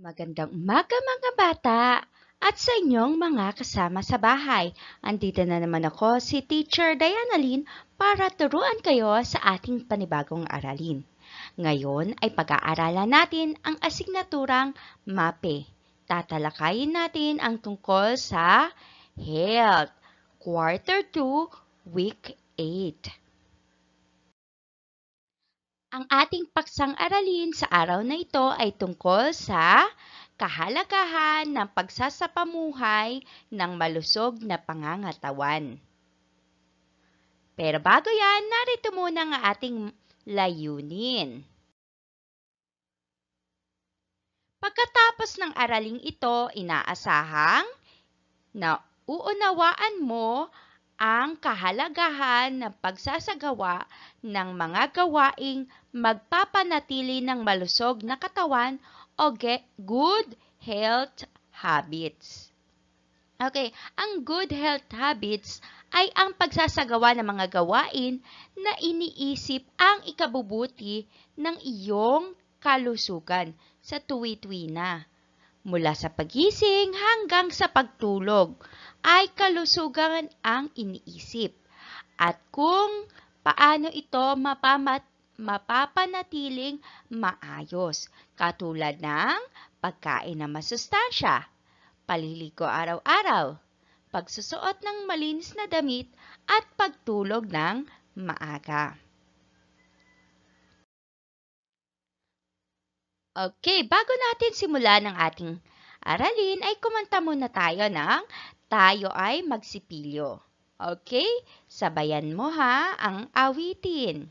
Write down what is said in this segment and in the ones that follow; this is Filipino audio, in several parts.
Magandang umaga mga bata at sa inyong mga kasama sa bahay. Andito na naman ako si Teacher Diana Lynn para turuan kayo sa ating panibagong aralin. Ngayon ay pag-aaralan natin ang asignaturang MAPE. Tatalakayin natin ang tungkol sa Health, Quarter 2, Week 8. Ang ating paksang aralin sa araw na ito ay tungkol sa kahalagahan ng pagsasapamuhay ng malusog na pangangatawan. Pero bago yan, narito muna ang ating layunin. Pagkatapos ng araling ito, inaasahang na uunawaan mo ang kahalagahan ng pagsasagawa ng mga gawaing magpapanatili ng malusog na katawan o good health habits. Okay, ang good health habits ay ang pagsasagawa ng mga gawain na iniisip ang ikabubuti ng iyong kalusugan sa tuwi-tuwi na mula sa pagising hanggang sa pagtulog ay kalusugan ang iniisip at kung paano ito mapamat mapapanatiling maayos, katulad ng pagkain na masustansya, paliligo araw-araw, pagsusuot ng malinis na damit at pagtulog ng maaga. Okay, bago natin simulan ang ating aralin, ay kumanta muna tayo ng Tayo ay Magsipilyo. Okay? Sabayan mo ha ang awitin.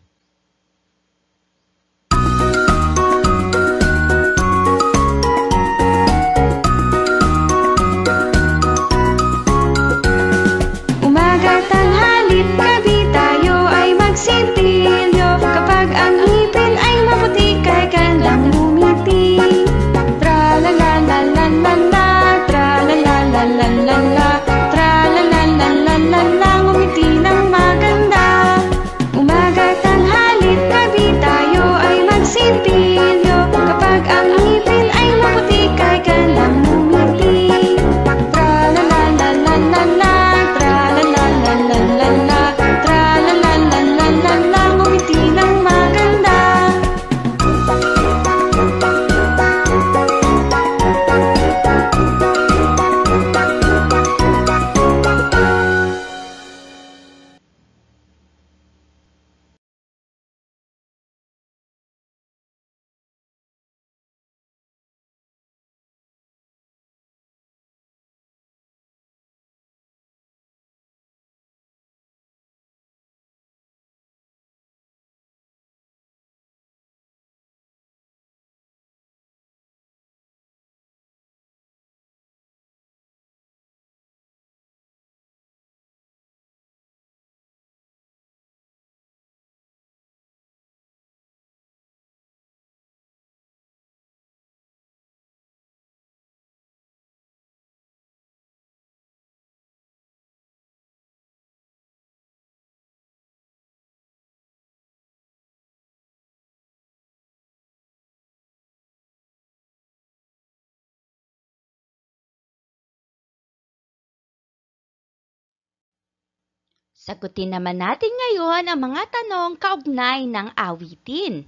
Sagutin naman natin ngayon ang mga tanong kaugnay ng awitin.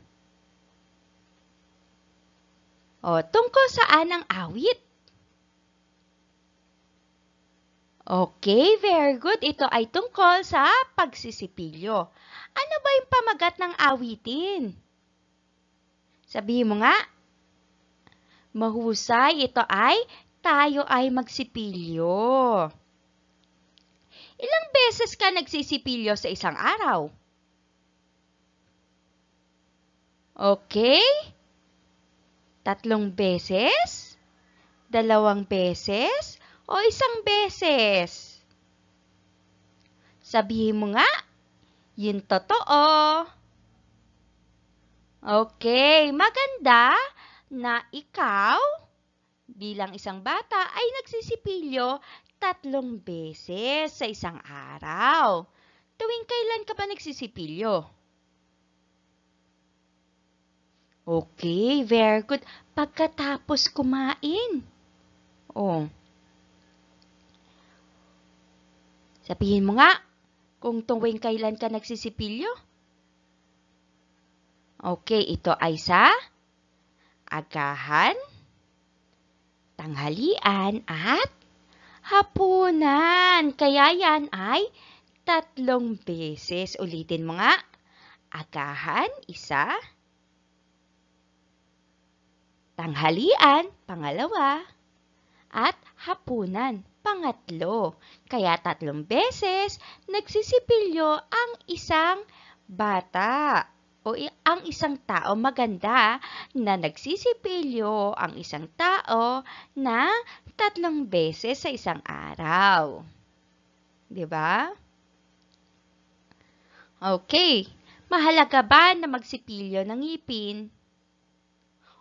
O, tungkol saan ang awit? Okay, very good. Ito ay tungkol sa pagsisipilyo. Ano ba yung pamagat ng awitin? Sabihin mo nga, mahusay ito ay tayo ay magsipilyo. Ilang beses ka nagsisipilyo sa isang araw? Okay? Tatlong beses? Dalawang beses? O isang beses? Sabihin mo nga, yun totoo. Okay, maganda na ikaw bilang isang bata ay nagsisipilyo tatlong beses sa isang araw. Tuwing kailan ka ba nagsisipilyo? Okay, very good. Pagkatapos kumain. Oh. Sabihin mo nga, kung tuwing kailan ka nagsisipilyo. Okay, ito ay sa agahan, tanghalian, at hapunan. Kaya yan ay tatlong beses. Ulitin mo nga. Agahan, isa. Tanghalian, pangalawa. At hapunan, pangatlo. Kaya tatlong beses, nagsisipilyo ang isang bata o ang isang tao maganda na nagsisipilyo ang isang tao na tatlong beses sa isang araw. 'Di ba? Okay. Mahalaga ba na magsipilyo ng ngipin?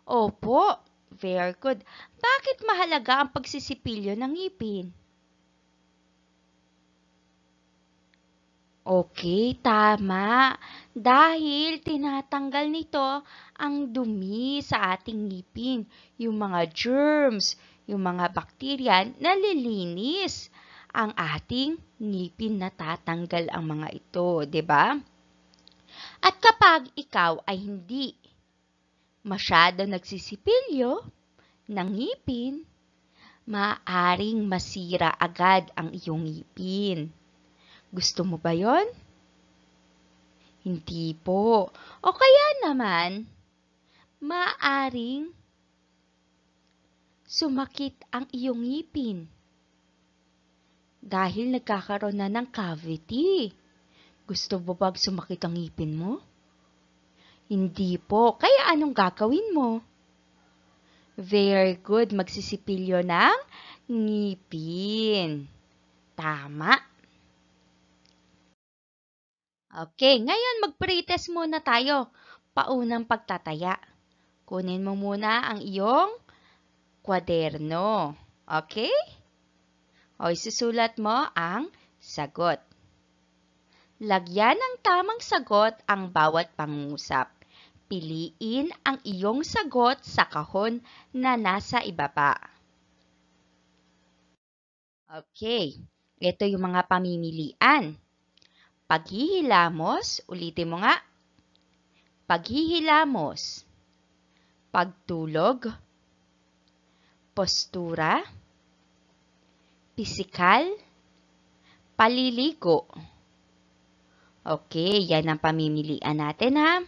Opo. Very good. Bakit mahalaga ang pagsisipilyo ng ngipin? Okay, tama. Dahil tinatanggal nito ang dumi sa ating ngipin, yung mga germs, yung mga bakterya, nalilinis ang ating ngipin na tatanggal ang mga ito, 'di ba? At kapag ikaw ay hindi masyado nagsisipilyo ng ngipin, maaring masira agad ang iyong ngipin. Gusto mo ba 'yon? Hindi po. O kaya naman, maaring sumakit ang iyong ngipin. Dahil nagkakaroon na ng cavity. Gusto mo bang sumakit ang ngipin mo? Hindi po. Kaya anong gagawin mo? Very good. Magsisipilyo ng ngipin. Tama. Okay, ngayon mag-pretest muna tayo. Paunang pagtataya. Kunin mo muna ang iyong kwaderno. Okay? O isusulat mo ang sagot. Lagyan ng tamang sagot ang bawat pangungusap. Piliin ang iyong sagot sa kahon na nasa ibaba. Okay, ito yung mga pamimilian. Paghihilamos, ulitin mo nga. Paghihilamos. Pagtulog, postura, pisikal, paliligo. Okay, yan ang pamimilian natin ha.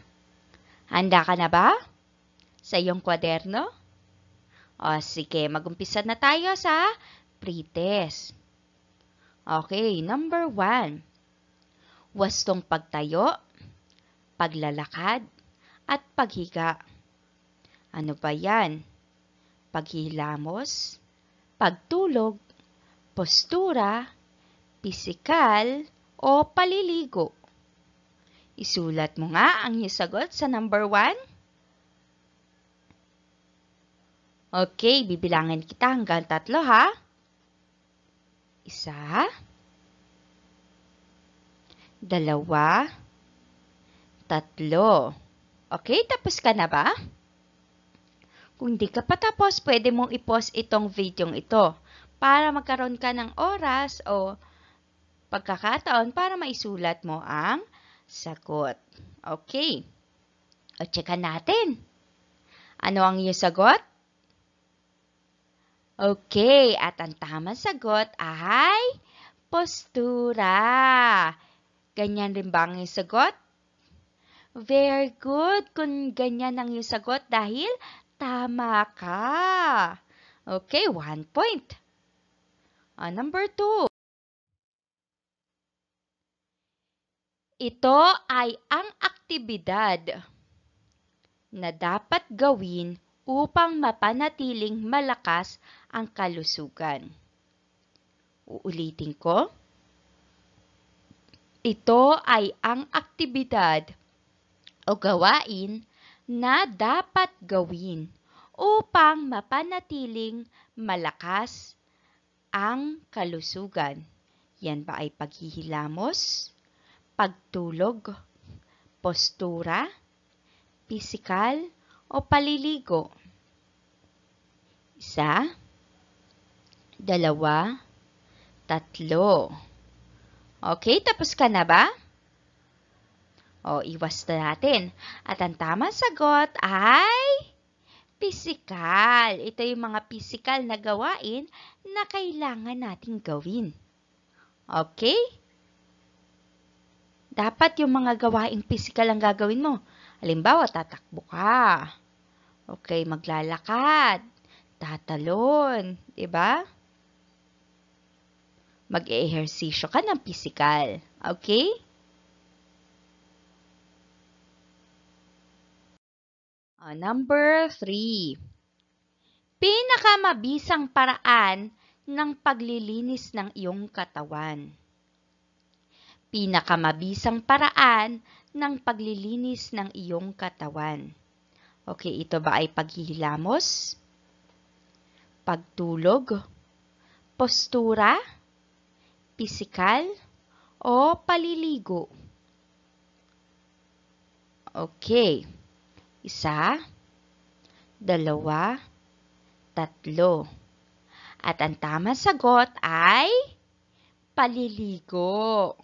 Handa ka na ba sa iyong kwaderno? O sige, magumpisa na tayo sa pretest. Okay, number one. Wastong pagtayo, paglalakad, at paghiga. Ano ba yan? paghilamos, pagtulog, postura, pisikal, o paliligo. Isulat mo nga ang iyong sagot sa number 1. Okay, bibilangin kita hanggang tatlo ha. Isa, dalawa, tatlo. Okay, tapos ka na ba? Kung di ka pa tapos, pwede mong i-pause itong video ito para magkaroon ka ng oras o pagkakataon para maisulat mo ang sagot. Okay. O, tsekan natin. Ano ang iyong sagot? Okay, at ang tamang sagot ay postura. Ganyan rin ba ang sagot? Very good kung ganyan ang iyong sagot dahil Tama ka. Okay, one point. Uh, number two. Ito ay ang aktibidad na dapat gawin upang mapanatiling malakas ang kalusugan. Uulitin ko. Ito ay ang aktibidad o gawain na dapat gawin upang mapanatiling malakas ang kalusugan. Yan ba ay paghihilamos, pagtulog, postura, pisikal, o paliligo? Isa, dalawa, tatlo. Okay, tapos ka na ba? O, iwas na natin. At ang tamang sagot ay physical. Ito yung mga physical na gawain na kailangan nating gawin. Okay? Dapat yung mga gawaing physical ang gagawin mo. Halimbawa, tatakbo ka. Okay, maglalakad. Tatalon. ba? Diba? Mag-ehersisyo ka ng physical. Okay? Uh, number 3. Pinakamabisang paraan ng paglilinis ng iyong katawan. Pinakamabisang paraan ng paglilinis ng iyong katawan. Okay, ito ba ay paghihilamos? Pagtulog? Postura? Pisikal? O paliligo? Okay. Isa, dalawa, tatlo. At ang tamang sagot ay paliligo.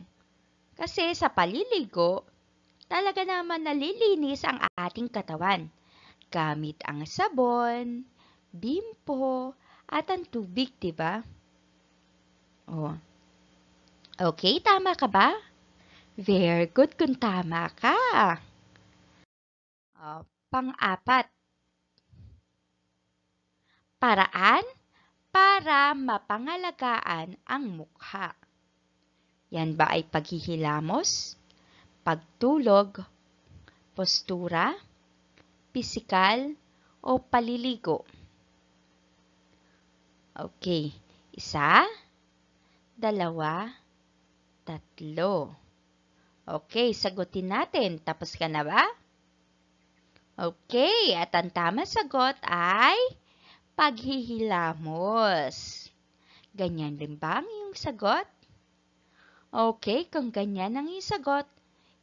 Kasi sa paliligo, talaga naman nalilinis ang ating katawan gamit ang sabon, bimpo, at ang tubig, di ba? Oh. Okay, tama ka ba? Very good kung tama ka. Uh, pang-apat, paraan para mapangalagaan ang mukha. Yan ba ay paghihilamos, pagtulog, postura, pisikal, o paliligo? Okay, isa, dalawa, tatlo. Okay, sagutin natin. Tapos ka na ba? Okay, at ang tamang sagot ay paghihilamos. Ganyan din ba ang iyong sagot? Okay, kung ganyan ang iyong sagot,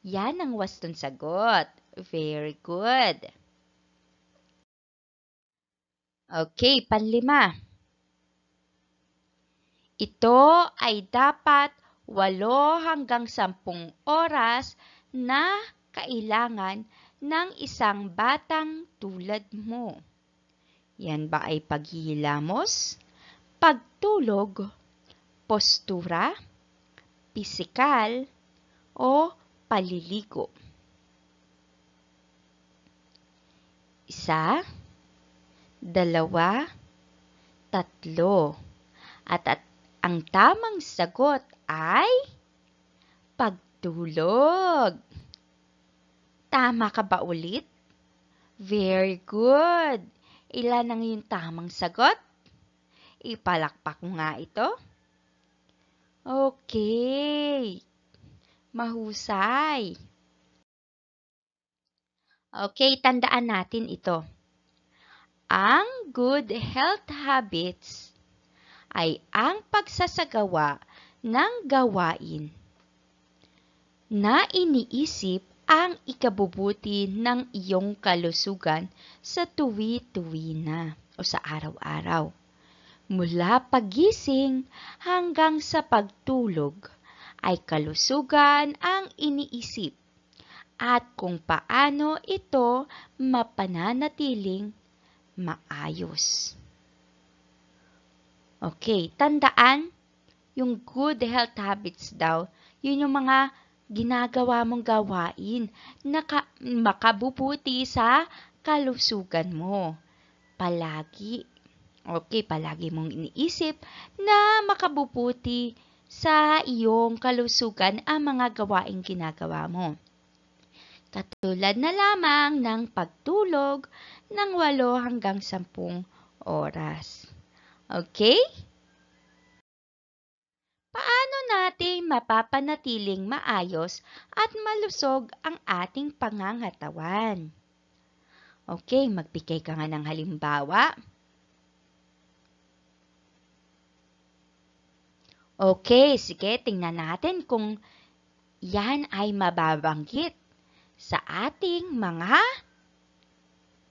yan ang wastong sagot. Very good. Okay, panlima. Ito ay dapat 8 hanggang 10 oras na kailangan ng isang batang tulad mo? Yan ba ay paghihilamos, pagtulog, postura, pisikal, o paliligo? Isa, dalawa, tatlo. At, at ang tamang sagot ay pagtulog. Tama ka ba ulit? Very good. Ilan ang iyong tamang sagot? Ipalakpak mo nga ito. Okay. Mahusay. Okay, tandaan natin ito. Ang good health habits ay ang pagsasagawa ng gawain na iniisip ang ikabubuti ng iyong kalusugan sa tuwi-tuwi na o sa araw-araw. Mula pagising hanggang sa pagtulog ay kalusugan ang iniisip at kung paano ito mapananatiling maayos. Okay, tandaan, yung good health habits daw, yun yung mga ginagawa mong gawain na ka- makabubuti sa kalusugan mo. Palagi, okay, palagi mong iniisip na makabubuti sa iyong kalusugan ang mga gawaing ginagawa mo. Katulad na lamang ng pagtulog ng 8 hanggang 10 oras. Okay? Paano natin mapapanatiling maayos at malusog ang ating pangangatawan? Okay, magbigay ka nga ng halimbawa. Okay, sige, tingnan natin kung yan ay mababanggit sa ating mga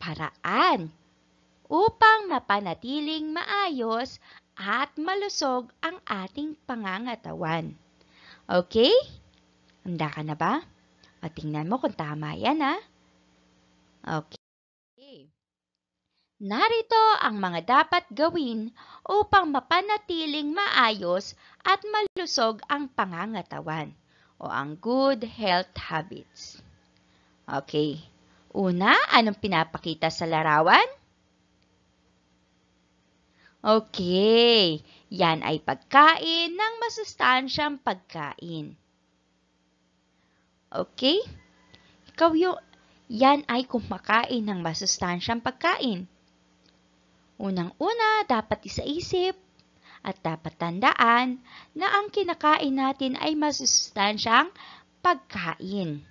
paraan upang mapanatiling maayos at malusog ang ating pangangatawan. Okay? Handa ka na ba? O tingnan mo kung tama yan ha. Okay. Narito ang mga dapat gawin upang mapanatiling maayos at malusog ang pangangatawan o ang good health habits. Okay. Una, anong pinapakita sa larawan? Okay, yan ay pagkain ng masustansyang pagkain. Okay? Ikaw yung, yan ay kumakain ng masustansyang pagkain. Unang-una, dapat isaisip at dapat tandaan na ang kinakain natin ay masustansyang pagkain.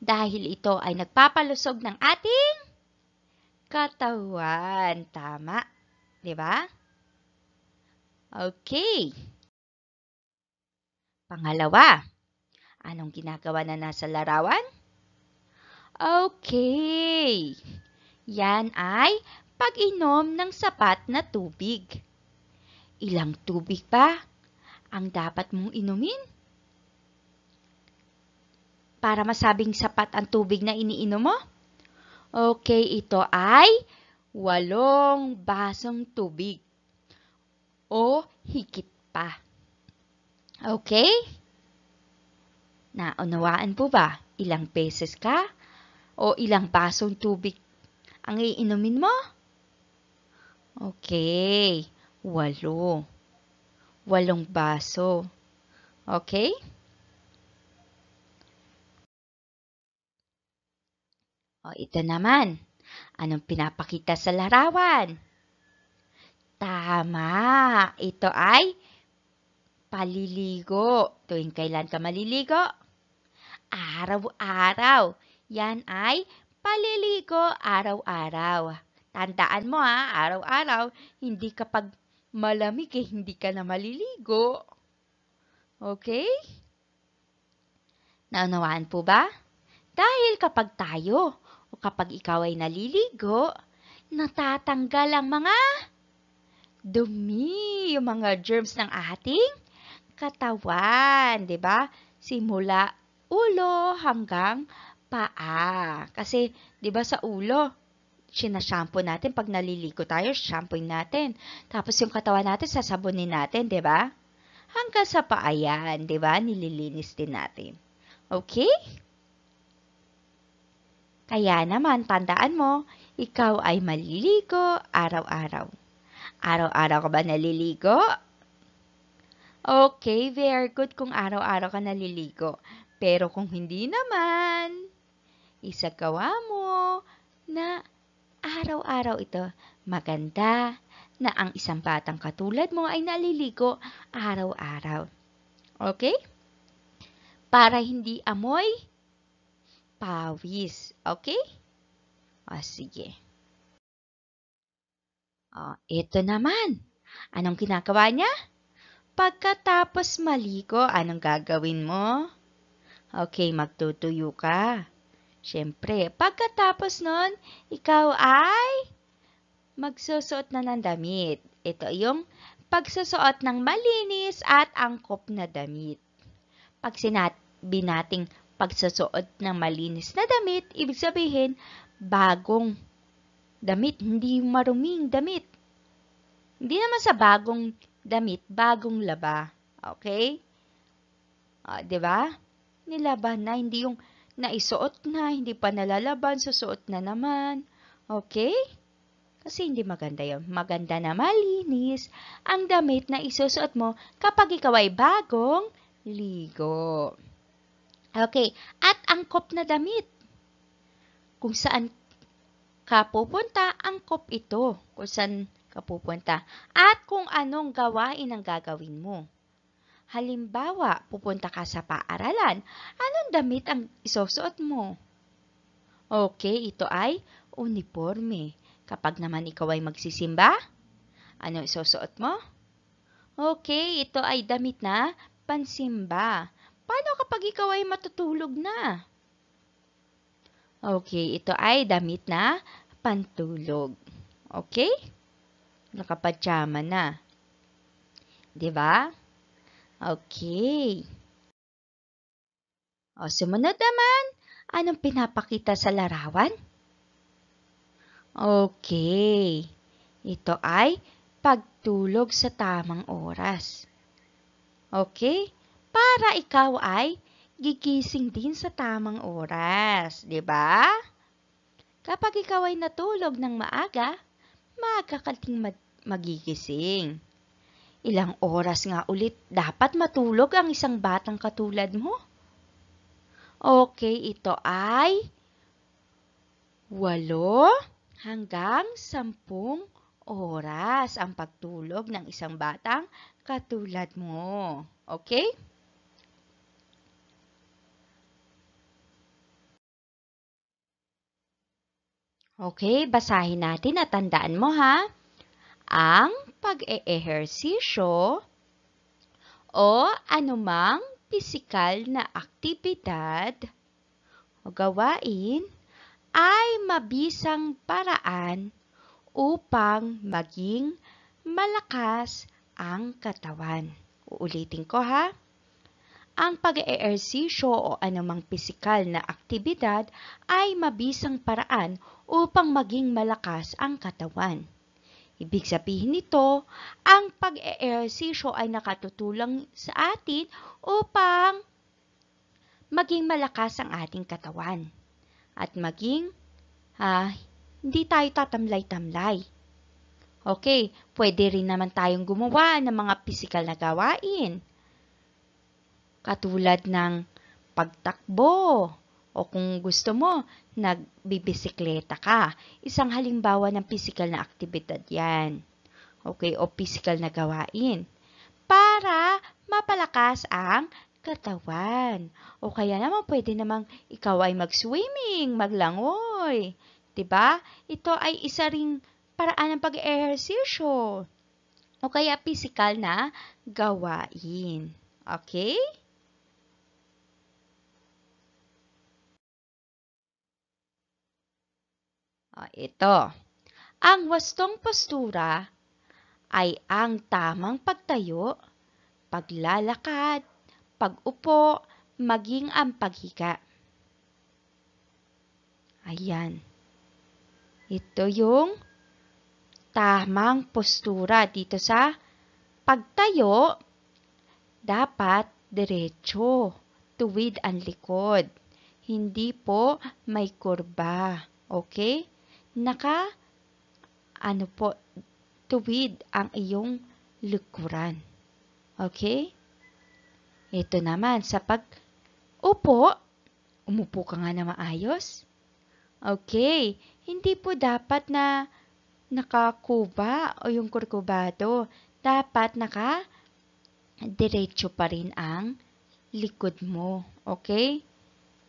Dahil ito ay nagpapalusog ng ating katawan. Tama. 'Di ba? Okay. Pangalawa, anong ginagawa na nasa larawan? Okay. Yan ay pag-inom ng sapat na tubig. Ilang tubig ba ang dapat mong inumin? Para masabing sapat ang tubig na iniinom mo? Okay, ito ay walong basong tubig o higit pa. Okay? Naunawaan po ba ilang beses ka o ilang basong tubig ang iinumin mo? Okay, walo. Walong baso. Okay? O, ito naman. Anong pinapakita sa larawan? Tama! Ito ay paliligo. Tuwing kailan ka maliligo? Araw-araw. Yan ay paliligo araw-araw. Tandaan mo ha, araw-araw, hindi kapag malamig eh, hindi ka na maliligo. Okay? Naunawaan po ba? Dahil kapag tayo kapag ikaw ay naliligo, natatanggal ang mga dumi, yung mga germs ng ating katawan, 'di ba? Simula ulo hanggang paa. Kasi 'di ba sa ulo, sinashampoo natin pag naliligo tayo, shampoo natin. Tapos yung katawan natin sasabunin natin, 'di ba? Hanggang sa paa 'yan, 'di ba? Nililinis din natin. Okay? Kaya naman, tandaan mo, ikaw ay maliligo araw-araw. Araw-araw ka ba naliligo? Okay, very good kung araw-araw ka naliligo. Pero kung hindi naman, isagawa mo na araw-araw ito. Maganda na ang isang batang katulad mo ay naliligo araw-araw. Okay? Para hindi amoy pawis. Okay? O, ah, sige. O, ah, ito naman. Anong kinakawa niya? Pagkatapos maligo, anong gagawin mo? Okay, magtutuyo ka. Siyempre, pagkatapos nun, ikaw ay magsusuot na ng damit. Ito yung pagsusuot ng malinis at angkop na damit. Pag sinabi nating pagsusuot ng malinis na damit, ibig sabihin, bagong damit, hindi maruming damit. Hindi naman sa bagong damit, bagong laba. Okay? Uh, ba? Diba? Nilaban na, hindi yung naisuot na, hindi pa nalalaban, susuot na naman. Okay? Kasi hindi maganda yun. Maganda na malinis ang damit na isusuot mo kapag ikaw ay bagong ligo. Okay, at angkop na damit. Kung saan ka pupunta, angkop ito. Kung saan ka pupunta. At kung anong gawain ang gagawin mo. Halimbawa, pupunta ka sa paaralan. Anong damit ang isusuot mo? Okay, ito ay uniforme. Kapag naman ikaw ay magsisimba, ano isusuot mo? Okay, ito ay damit na pansimba. Paano kapag ikaw ay matutulog na? Okay, ito ay damit na pantulog. Okay? Nakapatsama na. 'Di ba? Okay. O, sumunod naman, anong pinapakita sa larawan? Okay. Ito ay pagtulog sa tamang oras. Okay? para ikaw ay gigising din sa tamang oras, 'di ba? Kapag ikaw ay natulog ng maaga, maaga mag- magigising. Ilang oras nga ulit dapat matulog ang isang batang katulad mo? Okay, ito ay 8 hanggang 10 oras ang pagtulog ng isang batang katulad mo. Okay? Okay, basahin natin at tandaan mo ha. Ang pag-eehersisyo o anumang pisikal na aktibidad o gawain ay mabisang paraan upang maging malakas ang katawan. Uulitin ko ha. Ang pag-eersisyo o anumang pisikal na aktibidad ay mabisang paraan upang maging malakas ang katawan. Ibig sabihin nito, ang pag-eersisyo ay nakatutulang sa atin upang maging malakas ang ating katawan at maging ah, hindi tayo tatamlay-tamlay. Okay, pwede rin naman tayong gumawa ng mga pisikal na gawain katulad ng pagtakbo o kung gusto mo, nagbibisikleta ka. Isang halimbawa ng physical na aktibidad yan. Okay, o physical na gawain. Para mapalakas ang katawan. O kaya naman pwede namang ikaw ay mag-swimming, maglangoy. 'Di ba? Ito ay isa ring paraan ng pag-ehersisyo. O kaya physical na gawain. Okay? O, ah, ito. Ang wastong postura ay ang tamang pagtayo, paglalakad, pag-upo, maging ang paghiga. Ayan. Ito yung tamang postura dito sa pagtayo. Dapat diretso, tuwid ang likod. Hindi po may kurba. Okay? naka ano po tuwid ang iyong likuran. Okay? Ito naman sa pag upo, umupo ka nga na maayos. Okay, hindi po dapat na nakakuba o yung kurkubado. Dapat naka diretso pa rin ang likod mo. Okay?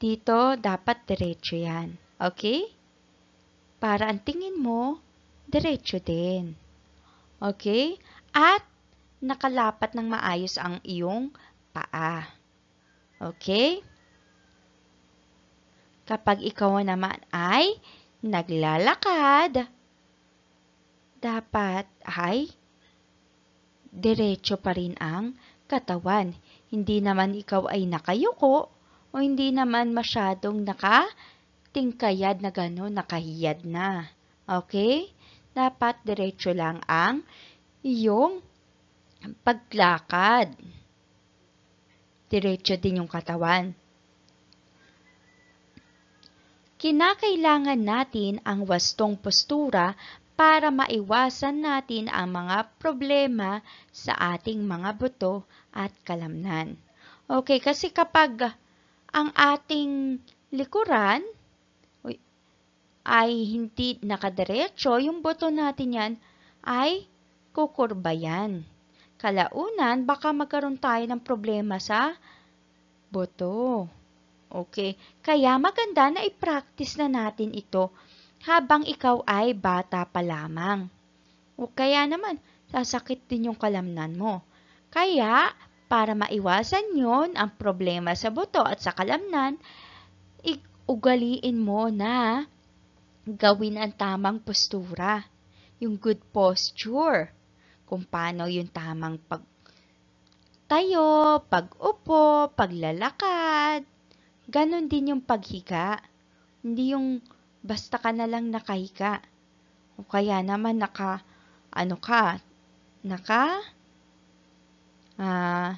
Dito, dapat diretso yan. Okay? para ang tingin mo, diretso din. Okay? At nakalapat ng maayos ang iyong paa. Okay? Kapag ikaw naman ay naglalakad, dapat ay diretso pa rin ang katawan. Hindi naman ikaw ay nakayuko o hindi naman masyadong naka tingkayad na gano'n, nakahiyad na. Okay? Dapat diretso lang ang iyong paglakad. Diretso din yung katawan. Kinakailangan natin ang wastong postura para maiwasan natin ang mga problema sa ating mga buto at kalamnan. Okay, kasi kapag ang ating likuran ay hindi nakadiretso, yung boto natin yan ay kukurba yan. Kalaunan, baka magkaroon tayo ng problema sa boto. Okay, kaya maganda na i-practice na natin ito habang ikaw ay bata pa lamang. O kaya naman, sasakit din yung kalamnan mo. Kaya, para maiwasan yon ang problema sa buto at sa kalamnan, ugaliin mo na gawin ang tamang postura, yung good posture, kung paano yung tamang pagtayo, pag-upo, paglalakad, ganon din yung paghiga. Hindi yung basta ka na lang nakahiga. O kaya naman naka, ano ka, naka, ah, uh,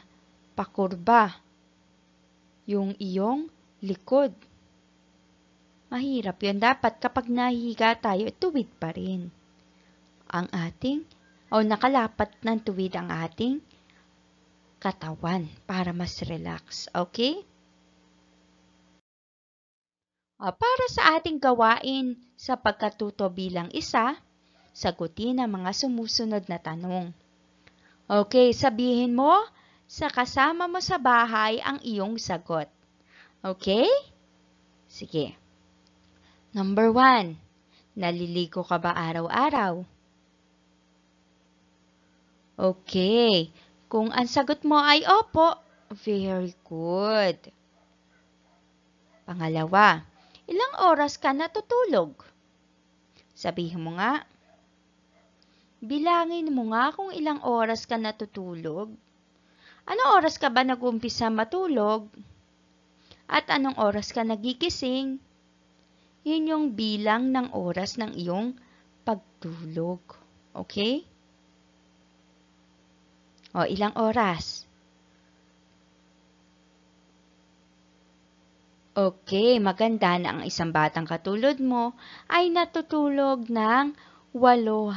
pakurba yung iyong likod. Mahirap yon dapat kapag nahihiga tayo, tuwid pa rin. Ang ating, o nakalapat ng tuwid ang ating katawan para mas relax. Okay? O, para sa ating gawain sa pagkatuto bilang isa, sagutin ang mga sumusunod na tanong. Okay, sabihin mo sa kasama mo sa bahay ang iyong sagot. Okay? Sige. Number 1. Naliligo ka ba araw-araw? Okay. Kung ang sagot mo ay opo, very good. Pangalawa, ilang oras ka natutulog? Sabihin mo nga. Bilangin mo nga kung ilang oras ka natutulog. Ano oras ka ba nag-umpisa matulog? At anong oras ka nagigising? Yun yung bilang ng oras ng iyong pagtulog. Okay? O, ilang oras? Okay, maganda na ang isang batang katulad mo ay natutulog ng 8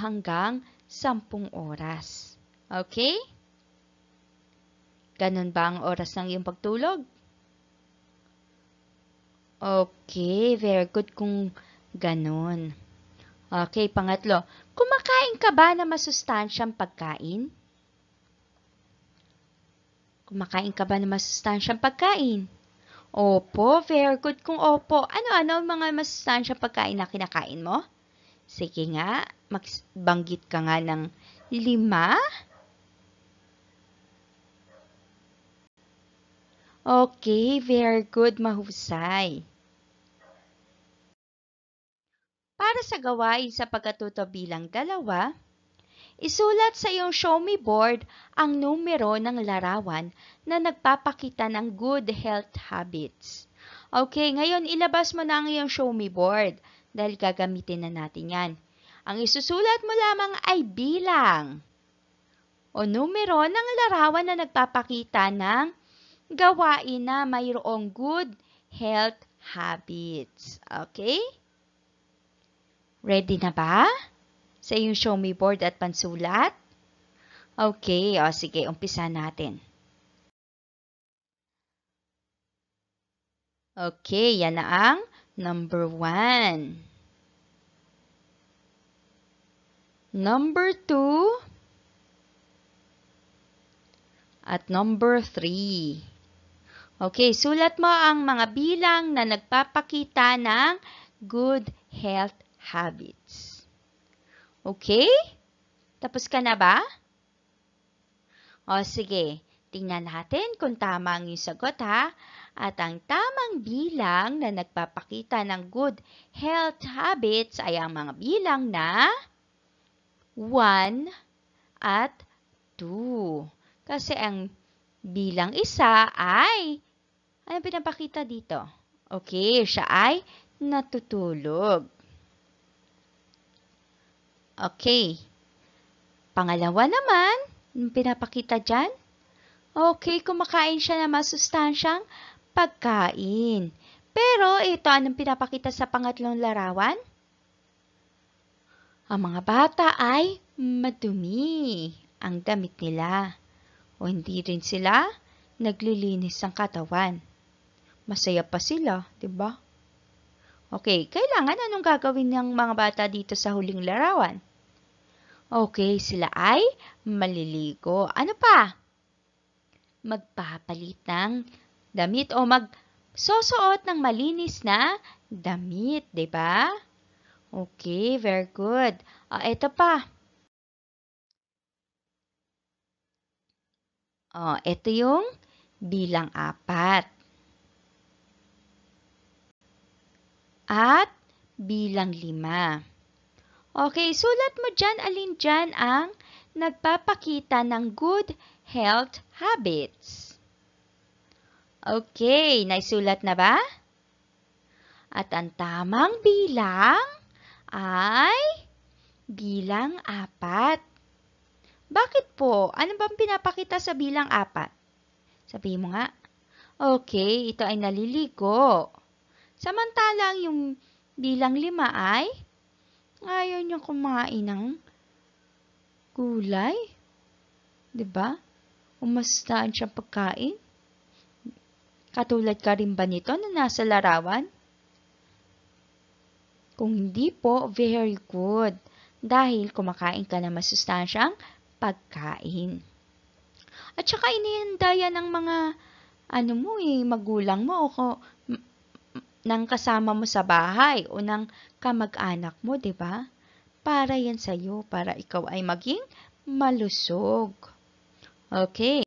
hanggang 10 oras. Okay? Ganun ba ang oras ng iyong pagtulog? Okay, very good kung ganun. Okay, pangatlo. Kumakain ka ba ng masustansyang pagkain? Kumakain ka ba ng masustansyang pagkain? Opo, very good kung opo. Ano-ano ang mga masustansyang pagkain na kinakain mo? Sige nga, magbanggit ka nga ng lima. Okay, very good, mahusay. Para sa gawain sa pagkatuto bilang dalawa, isulat sa iyong show me board ang numero ng larawan na nagpapakita ng good health habits. Okay, ngayon ilabas mo na ang iyong show me board dahil gagamitin na natin yan. Ang isusulat mo lamang ay bilang o numero ng larawan na nagpapakita ng gawain na mayroong good health habits. Okay? Ready na ba? Sa iyong show me board at pansulat? Okay, o sige, umpisa natin. Okay, yan na ang number 1. Number 2 at number 3. Okay, sulat mo ang mga bilang na nagpapakita ng good health habits. Okay? Tapos ka na ba? O sige, tingnan natin kung tama ang iyong sagot ha. At ang tamang bilang na nagpapakita ng good health habits ay ang mga bilang na 1 at 2. Kasi ang bilang isa ay, ano pinapakita dito? Okay, siya ay natutulog. Okay. Pangalawa naman, yung pinapakita dyan. Okay, kumakain siya ng masustansyang pagkain. Pero ito, anong pinapakita sa pangatlong larawan? Ang mga bata ay madumi ang damit nila. O hindi rin sila naglilinis ng katawan. Masaya pa sila, di ba? Okay, kailangan anong gagawin ng mga bata dito sa huling larawan? Okay, sila ay maliligo. Ano pa? Magpapalit ng damit o magsusuot ng malinis na damit, ba? Diba? Okay, very good. O, ito pa. O, ito yung bilang apat. At bilang lima. Okay, sulat mo dyan alin dyan ang nagpapakita ng good health habits. Okay, naisulat na ba? At ang tamang bilang ay bilang apat. Bakit po? Ano bang pinapakita sa bilang apat? Sabi mo nga. Okay, ito ay naliligo. Samantalang yung bilang lima ay Ayaw niyang kumain ng gulay. ba? Diba? Umastaan siya pagkain. Katulad ka rin ba nito na nasa larawan? Kung hindi po, very good. Dahil kumakain ka ng masustansyang pagkain. At saka inihanda yan ng mga ano mo eh, magulang mo o ko, ng kasama mo sa bahay o ng kamag-anak mo, 'di ba? Para 'yan sa iyo para ikaw ay maging malusog. Okay.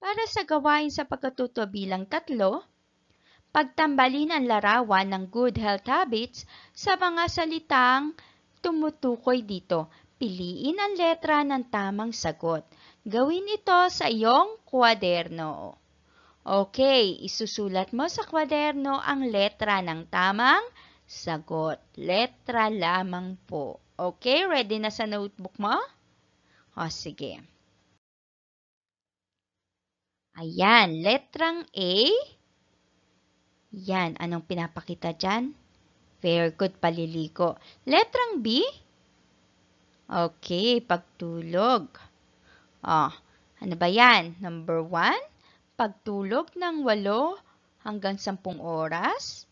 Para sa gawain sa pagkatuto bilang tatlo, pagtambalin ang larawan ng good health habits sa mga salitang tumutukoy dito. Piliin ang letra ng tamang sagot. Gawin ito sa iyong kwaderno. Okay, isusulat mo sa kwaderno ang letra ng tamang sagot. Letra lamang po. Okay, ready na sa notebook mo? O, sige. Ayan, letrang A. Yan, anong pinapakita dyan? Very good, paliligo. Letrang B. Okay, pagtulog. Oh, ano ba yan? Number 1, pagtulog ng 8 hanggang 10 oras.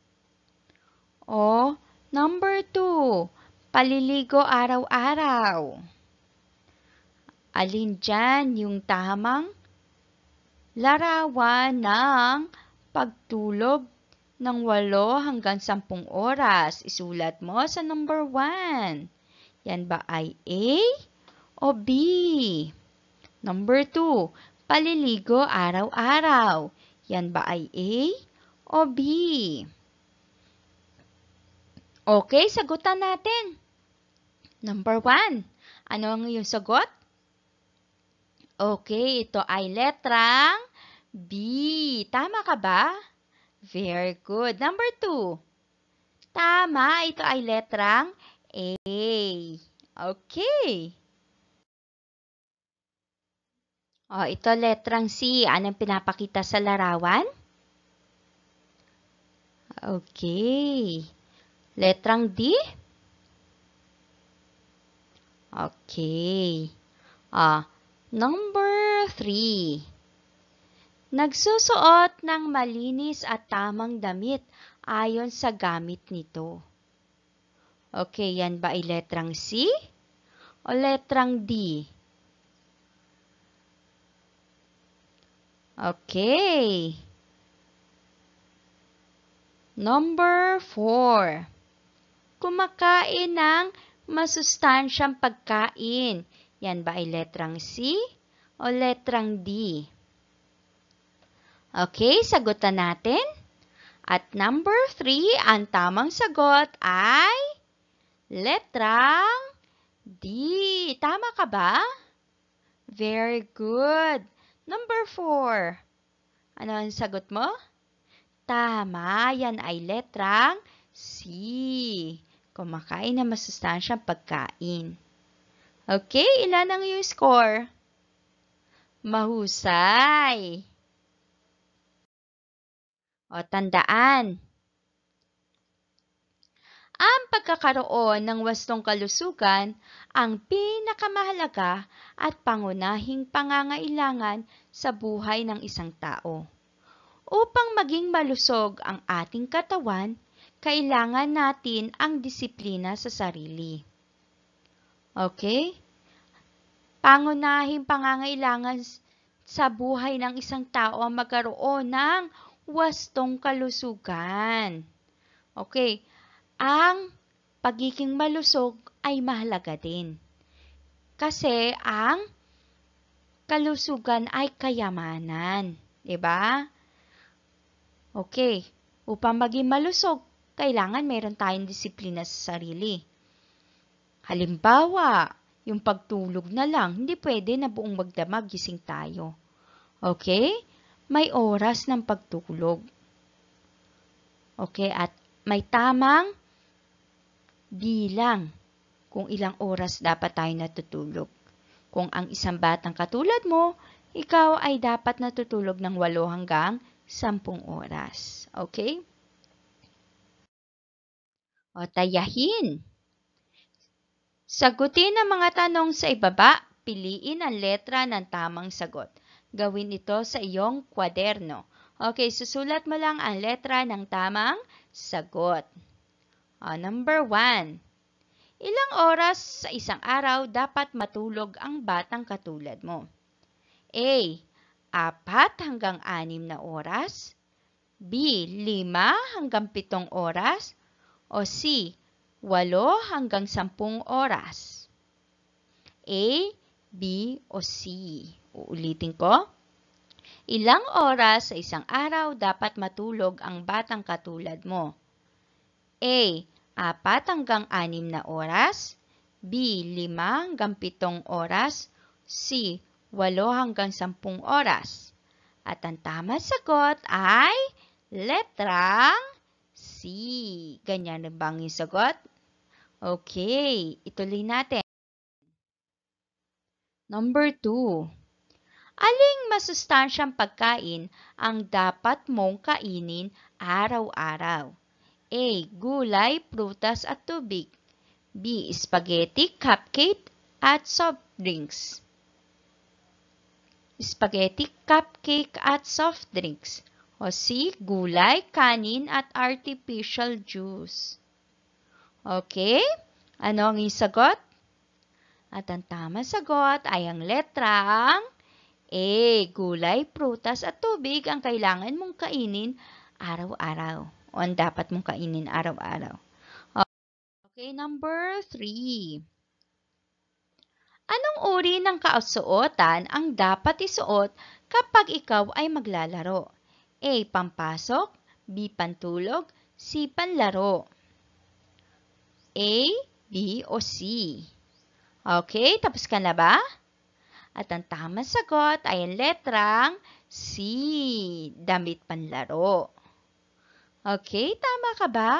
O, number 2, paliligo araw-araw. Alin dyan yung tamang larawan ng pagtulog ng 8 hanggang 10 oras. Isulat mo sa number 1. Yan ba ay A o B? Number 2, paliligo araw-araw. Yan ba ay A o B? Okay, sagutan natin. Number one, ano ang iyong sagot? Okay, ito ay letrang B. Tama ka ba? Very good. Number two, tama, ito ay letrang A. Okay. O, oh, ito letrang C. Anong pinapakita sa larawan? Okay. Letrang D? Okay. Ah, number 3. Nagsusuot ng malinis at tamang damit ayon sa gamit nito. Okay, yan ba ay letrang C o letrang D? Okay. Number 4 kumakain ng masustansyang pagkain. Yan ba ay letrang C o letrang D? Okay, sagutan natin. At number 3, ang tamang sagot ay letrang D. Tama ka ba? Very good. Number 4. Ano ang sagot mo? Tama, yan ay letrang C. Kumakain ng masustansyang pagkain. Okay, ilan ang iyong score? Mahusay. O tandaan, ang pagkakaroon ng wastong kalusugan ang pinakamahalaga at pangunahing pangangailangan sa buhay ng isang tao. Upang maging malusog ang ating katawan, kailangan natin ang disiplina sa sarili. Okay? Pangunahing pangangailangan sa buhay ng isang tao ang magkaroon ng wastong kalusugan. Okay, ang pagiging malusog ay mahalaga din. Kasi ang kalusugan ay kayamanan. ba? Diba? Okay, upang maging malusog, kailangan meron tayong disiplina sa sarili. Halimbawa, yung pagtulog na lang, hindi pwede na buong magdamag gising tayo. Okay? May oras ng pagtulog. Okay? At may tamang bilang kung ilang oras dapat tayo natutulog. Kung ang isang batang katulad mo, ikaw ay dapat natutulog ng 8 hanggang 10 oras. Okay? o tayahin. Sagutin ang mga tanong sa ibaba, piliin ang letra ng tamang sagot. Gawin ito sa iyong kwaderno. Okay, susulat mo lang ang letra ng tamang sagot. O, number 1. Ilang oras sa isang araw dapat matulog ang batang katulad mo? A. Apat hanggang anim na oras. B. Lima hanggang pitong oras o C. 8 hanggang 10 oras. A, B, o C. Uulitin ko. Ilang oras sa isang araw dapat matulog ang batang katulad mo? A. 4 hanggang 6 na oras. B. 5 hanggang 7 oras. C. 8 hanggang 10 oras. At ang tamang sagot ay letrang see. Ganyan na bang yung sagot? Okay, ituloy natin. Number 2. Aling masustansyang pagkain ang dapat mong kainin araw-araw? A. Gulay, prutas at tubig. B. Spaghetti, cupcake at soft drinks. Spaghetti, cupcake at soft drinks. O C, gulay, kanin, at artificial juice. Okay? Ano ang isagot? At ang tamang sagot ay ang letrang A, gulay, prutas, at tubig ang kailangan mong kainin araw-araw. O ang dapat mong kainin araw-araw. Okay, number 3. Anong uri ng kaosuotan ang dapat isuot kapag ikaw ay maglalaro? A. Pampasok B. Pantulog C. Panlaro A, B, o C? Okay, tapos ka na ba? At ang tamang sagot ay ang letrang C, damit panlaro. Okay, tama ka ba?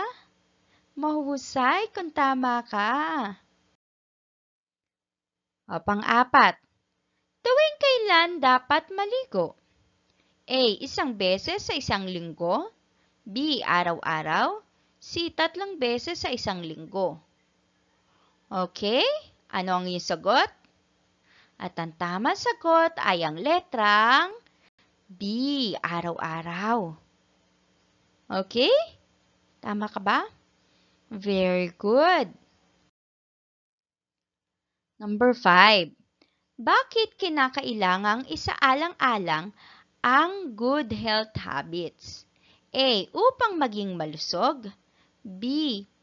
Mahusay kung tama ka. O, pang-apat. Tuwing kailan dapat maligo? A. Isang beses sa isang linggo. B. Araw-araw. C. Tatlong beses sa isang linggo. Okay? Ano ang iyong sagot? At ang tamang sagot ay ang letrang B. Araw-araw. Okay? Tama ka ba? Very good. Number 5. Bakit kinakailangang alang alang ang good health habits? A. Upang maging malusog. B.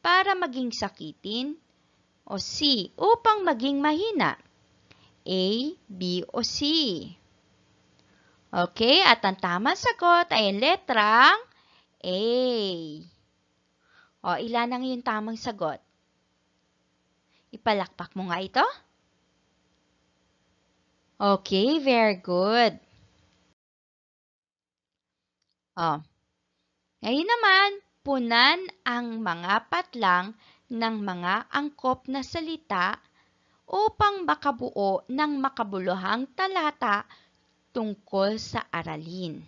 Para maging sakitin. O C. Upang maging mahina. A, B, o C. Okay, at ang tamang sagot ay letrang A. O, ilan ang yung tamang sagot? Ipalakpak mo nga ito. Okay, very good. Oh. Ngayon naman, punan ang mga patlang ng mga angkop na salita upang makabuo ng makabuluhang talata tungkol sa aralin.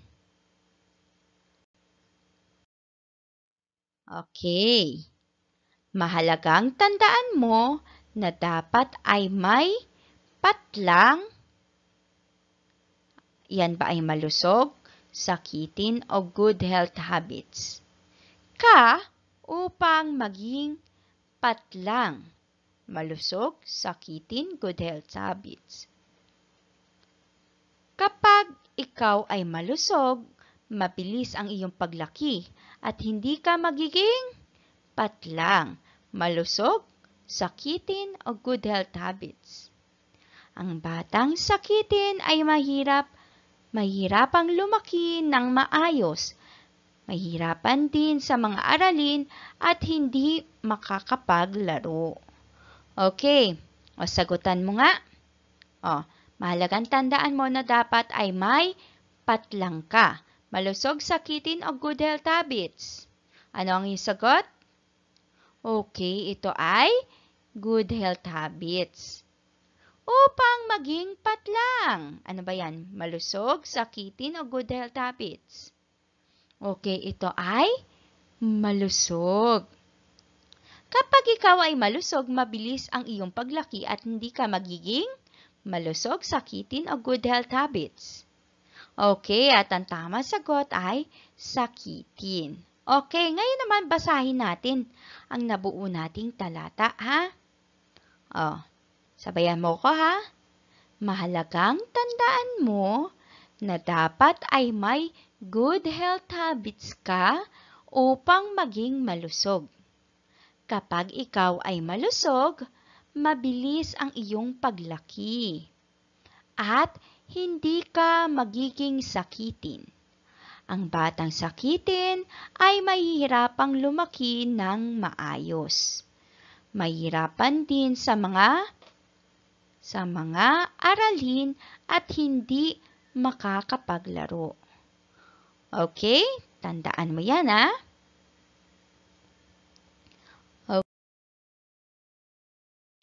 Okay. Mahalagang tandaan mo na dapat ay may patlang. Yan ba ay malusog? sakitin o good health habits ka upang maging patlang, malusog, sakitin, good health habits. Kapag ikaw ay malusog, mabilis ang iyong paglaki at hindi ka magiging patlang, malusog, sakitin o good health habits. Ang batang sakitin ay mahirap mahirapang lumaki ng maayos, mahirapan din sa mga aralin at hindi makakapaglaro. Okay, o sagutan mo nga. O, mahalagang tandaan mo na dapat ay may patlang ka, malusog sakitin o good health habits. Ano ang iyong sagot? Okay, ito ay good health habits upang maging patlang. Ano ba yan? Malusog, sakitin o good health habits? Okay, ito ay malusog. Kapag ikaw ay malusog, mabilis ang iyong paglaki at hindi ka magiging malusog, sakitin o good health habits. Okay, at ang tama sagot ay sakitin. Okay, ngayon naman basahin natin ang nabuo nating talata, ha? Oh. Sabayan mo ko ha. Mahalagang tandaan mo na dapat ay may good health habits ka upang maging malusog. Kapag ikaw ay malusog, mabilis ang iyong paglaki at hindi ka magiging sakitin. Ang batang sakitin ay mahihirapang lumaki ng maayos. Mahirapan din sa mga sa mga aralin at hindi makakapaglaro. Okay? Tandaan mo yan, ha?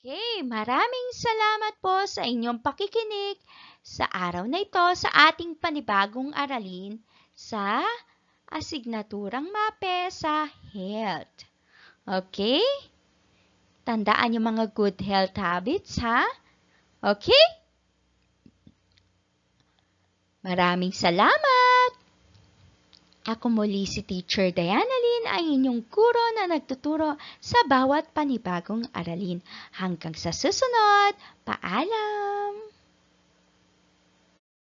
Okay, maraming salamat po sa inyong pakikinig sa araw na ito sa ating panibagong aralin sa asignaturang MAPE sa health. Okay? Tandaan yung mga good health habits, ha? Okay? Maraming salamat! Ako muli si Teacher Diana Lynn ang inyong guro na nagtuturo sa bawat panibagong aralin. Hanggang sa susunod, paalam!